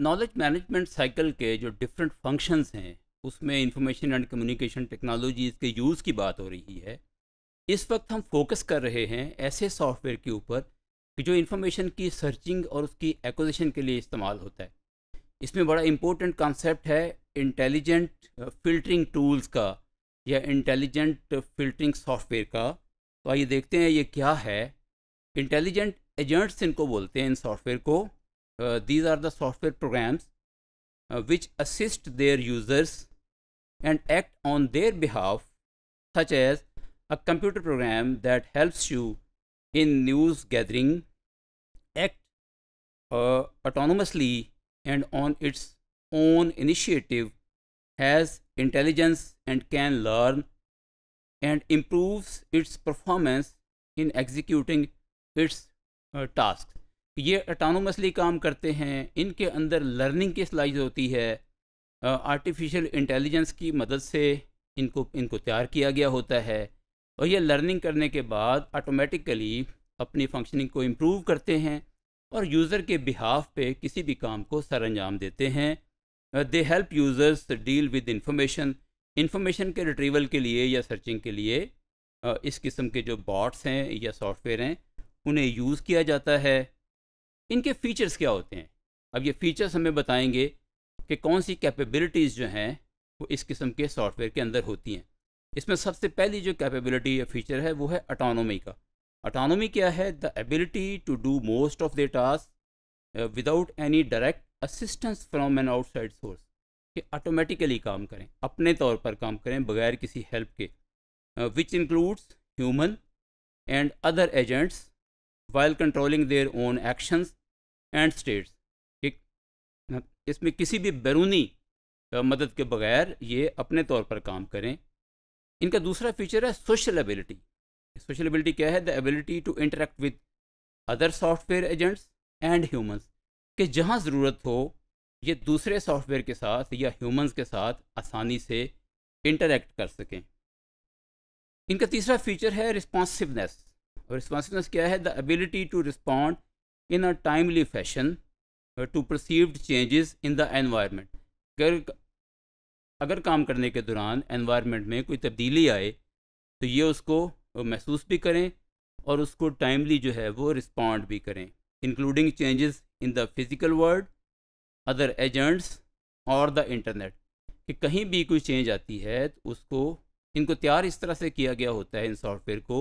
Knowledge management cycle के जो different functions हैं उसमें इंफॉर्मेशन एंड कम्युनिकेशन टेक्नोलॉजीज़ के यूज़ की बात हो रही है इस वक्त हम फोकस कर रहे हैं ऐसे सॉफ्टवेयर के ऊपर कि जो इन्फॉर्मेशन की सर्चिंग और उसकी एक्विजिशन के लिए इस्तेमाल होता है इसमें बड़ा इम्पोर्टेंट कॉन्सेप्ट है इंटेलिजेंट फिल्टरिंग टूल्स का या इंटेलिजेंट फिल्टरिंग सॉफ्टवेयर का तो आइए देखते हैं ये क्या है इंटेलिजेंट एजेंट्स इनको बोलते हैं इन सॉफ्टवेयर को Uh, these are the software programs uh, which assist their users and act on their behalf, such as a computer program that helps you in news gathering, act uh, autonomously and on its own initiative, has intelligence and can learn and improves its performance in executing its uh, tasks. ये अटानोमसली काम करते हैं इनके अंदर learning की स्लाइज होती है artificial intelligence की मदद से इनको इनको तैयार किया गया होता है और ये लर्निंग करने के बाद ऑटोमेटिकली अपनी फंक्शनिंग को इम्प्रूव करते हैं और यूज़र के बिहाफ पे किसी भी काम को सर अंजाम देते हैं they help users deal with information information के रिट्रीवल के लिए या सर्चिंग के लिए इस किस्म के जो बॉट्स हैं या सॉफ्टवेयर हैं उन्हें यूज़ किया जाता है इनके फीचर्स क्या होते हैं अब ये फीचर्स हमें बताएंगे कि कौन सी कैपेबिलिटीज़ जो हैं वो इस किस्म के सॉफ्टवेयर के अंदर होती हैं इसमें सबसे पहली जो कैपेबिलिटी या फीचर है वो है अटानोमी का अटानोमी क्या है the ability to do most of the task without any direct assistance from an outside source कि ऑटोमेटिकली काम करें अपने तौर पर काम करें बगैर किसी हेल्प के which includes human and other agents while controlling their own actions and states ठीक इसमें किसी भी बैरूनी मदद के बगैर ये अपने तौर पर काम करें इनका दूसरा फीचर है सोशल एबिलिटी सोशल एबिलिटी क्या है the ability to interact with other software agents and humans कि जहाँ ज़रूरत हो ये दूसरे सॉफ्टवेयर के साथ या ह्यूमंस के साथ आसानी से इंटरेक्ट कर सकें इनका तीसरा फीचर है रिस्पॉन्सिवनेस और रिस्पॉन्सिवनेस क्या है the ability to respond in a timely fashion to perceived changes in the environment अगर अगर काम करने के दौरान एनवायरनमेंट में कोई तब्दीली आए तो ये उसको महसूस भी करें और उसको टाइमली जो है वो रिस्पॉन्ड भी करें including changes in the physical world other agents और द इंटरनेट कि कहीं भी कोई चेंज आती है तो उसको इनको तैयार इस तरह से किया गया होता है इन सॉफ्टवेयर को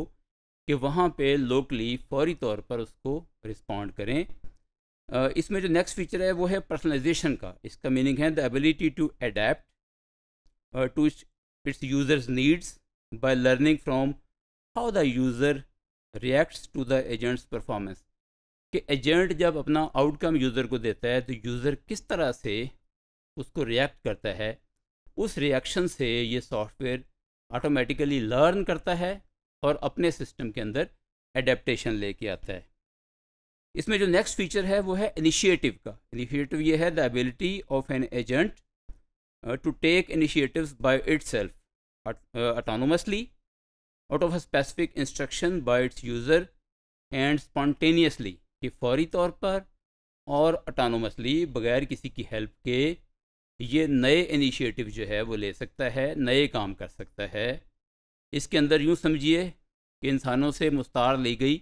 कि वहाँ पे लोकली फौरी तौर पर उसको रिस्पॉन्ड करें इसमें जो नेक्स्ट फीचर है वो है पर्सनलाइजेशन का इसका मीनिंग है the ability to adapt to its users needs by learning from how the user reacts to the agents performance कि एजेंट जब अपना आउटकम यूज़र को देता है तो यूज़र किस तरह से उसको रिएक्ट करता है उस रिएक्शन से ये सॉफ्टवेयर ऑटोमेटिकली लर्न करता है और अपने सिस्टम के अंदर ले लेके आता है इसमें जो नेक्स्ट फीचर है वो है इनिशिएटिव का इनिशिएटिव ये है the ability of an agent to take initiatives by itself autonomously out of a specific instruction by its user and spontaneously कि फौरी तौर पर और ऑटानोमसली बगैर किसी की हेल्प के ये नए इनिशिएटिव जो है वो ले सकता है नए काम कर सकता है इसके अंदर यूँ समझिए कि इंसानों से मुस्तार ली गई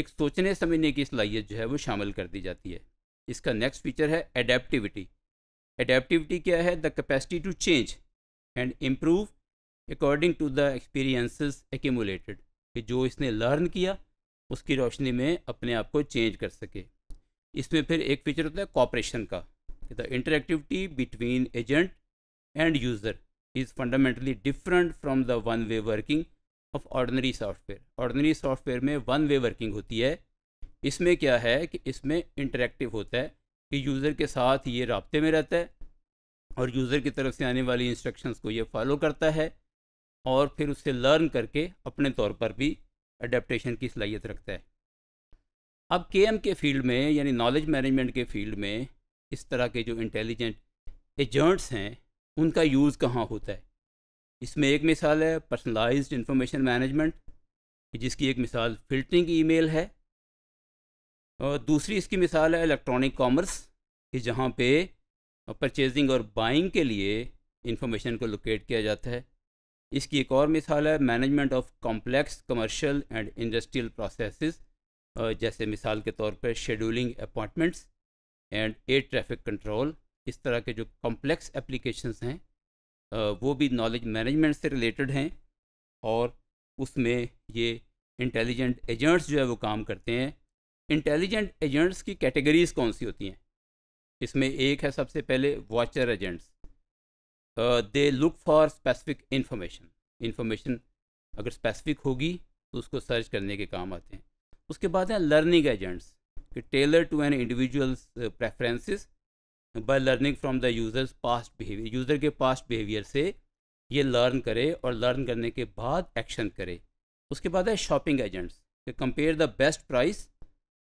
एक सोचने समझने की सलाहियत जो है वो शामिल कर दी जाती है इसका नेक्स्ट फीचर है एडेप्टिविटी एडेप्टिविटी क्या है the capacity to change and improve according to the experiences accumulated कि जो इसने लर्न किया उसकी रोशनी में अपने आप को चेंज कर सके इसमें फिर एक फीचर होता है कॉपरेशन का the interactivity between agent and user is fundamentally different from the one way working of ordinary software ordinary software में वन वे वर्किंग होती है इसमें क्या है कि इसमें इंटरेक्टिव होता है कि यूज़र के साथ ये रबते में रहता है और यूज़र की तरफ से आने वाली इंस्ट्रक्शंस को ये फॉलो करता है और फिर उससे लर्न करके अपने तौर पर भी अडेप्टशन की सलाहियत रखता है अब के एम के फील्ड में यानी नॉलेज मैनेजमेंट के फील्ड में इस तरह के जो इंटेलिजेंट एजेंट्स हैं उनका यूज़ कहाँ होता है इसमें एक मिसाल है पर्सनलाइज्ड इंफॉर्मेशन मैनेजमेंट जिसकी एक मिसाल फिल्टरिंग ईमेल है और दूसरी इसकी मिसाल है इलेक्ट्रॉनिक कॉमर्स कि जहाँ पे परचेजिंग और बाइंग के लिए इंफॉर्मेशन को लोकेट किया जाता है इसकी एक और मिसाल है management of complex commercial and industrial processes जैसे मिसाल के तौर पर scheduling appointments and air traffic control इस तरह के जो कॉम्प्लेक्स एप्लीकेशंस हैं वो भी नॉलेज मैनेजमेंट से रिलेटेड हैं और उसमें ये इंटेलिजेंट एजेंट्स जो है वो काम करते हैं इंटेलिजेंट एजेंट्स की कैटेगरीज कौन सी होती हैं इसमें एक है सबसे पहले watcher agents they look for specific information information अगर स्पेसिफिक होगी तो उसको सर्च करने के काम आते हैं उसके बाद हैं लर्निंग एजेंट्स कि tailor to an individuals preferences by learning from the users past behaviour user के पास्ट बिहेवियर से ये लर्न करे और लर्न करने के बाद एक्शन करे उसके बाद है शॉपिंग एजेंट्स कि compare the best price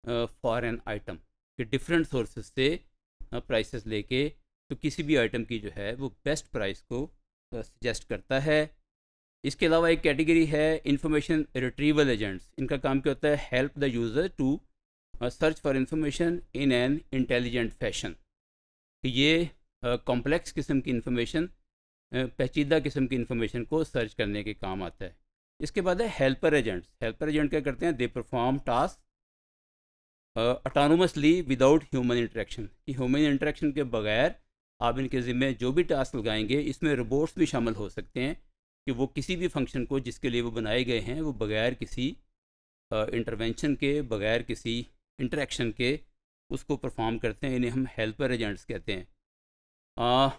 for an item कि डिफरेंट सोर्सेज से प्राइसेस लेके तो किसी भी आइटम की जो है वो बेस्ट प्राइस को सजेस्ट करता है इसके अलावा एक कैटेगरी है इंफॉर्मेशन रिट्रीवल एजेंट्स इनका काम क्या होता है help the user to search for information in an intelligent fashion कि ये कॉम्प्लेक्स किस्म की इन्फॉर्मेशन पेचीदा किस्म की इन्फॉर्मेशन को सर्च करने के काम आता है इसके बाद है हेल्पर एजेंट्स हेल्पर एजेंट क्या करते हैं they perform task autonomously without human interaction कि ह्यूमन इंटरेक्शन के बगैर आप इनके ज़िम्मे जो भी टास्क लगाएंगे इसमें रोबोट्स भी शामिल हो सकते हैं कि वो किसी भी फंक्शन को जिसके लिए वो बनाए गए हैं वो बगैर किसी इंटरवेंशन के बगैर किसी इंटरेक्शन के उसको परफॉर्म करते हैं इन्हें हम हेल्पर एजेंट्स कहते हैं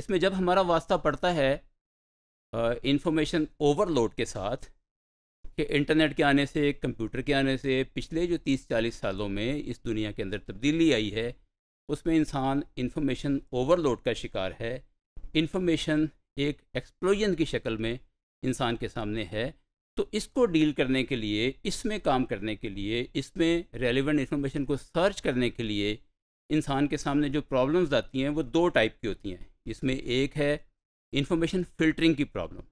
इसमें जब हमारा वास्ता पड़ता है इंफॉर्मेशन ओवरलोड के साथ कि इंटरनेट के आने से कंप्यूटर के आने से पिछले जो 30-40 सालों में इस दुनिया के अंदर तब्दीली आई है उसमें इंसान इंफॉर्मेशन ओवरलोड का शिकार है इंफॉर्मेशन एक एक्सप्लोजन की शक्ल में इंसान के सामने है तो इसको डील करने के लिए इसमें काम करने के लिए इसमें रेलिवेंट इन्फॉर्मेशन को सर्च करने के लिए इंसान के सामने जो प्रॉब्लम्स आती हैं वो दो टाइप की होती हैं इसमें एक है इंफॉर्मेशन फिल्टरिंग की प्रॉब्लम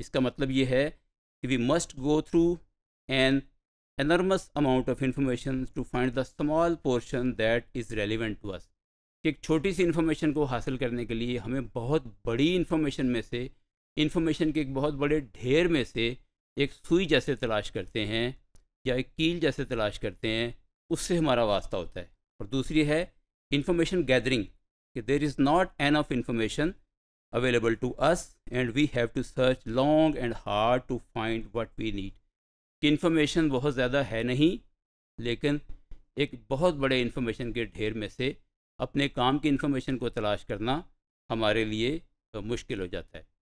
इसका मतलब ये है कि we must go through an enormous amount of information to find the small portion that is relevant to us एक छोटी सी इन्फॉर्मेशन को हासिल करने के लिए हमें बहुत बड़ी इन्फॉर्मेशन में से इन्फॉर्मेशन के एक बहुत बड़े ढेर में से एक सुई जैसे तलाश करते हैं या एक कील जैसे तलाश करते हैं उससे हमारा वास्ता होता है और दूसरी है इंफॉर्मेशन गैदरिंग कि there is not an of information available to us and we have to search long and hard to find what we need कि इन्फॉर्मेशन बहुत ज़्यादा है नहीं लेकिन एक बहुत बड़े इन्फॉर्मेशन के ढेर में से अपने काम की इन्फॉर्मेशन को तलाश करना हमारे लिए मुश्किल हो जाता है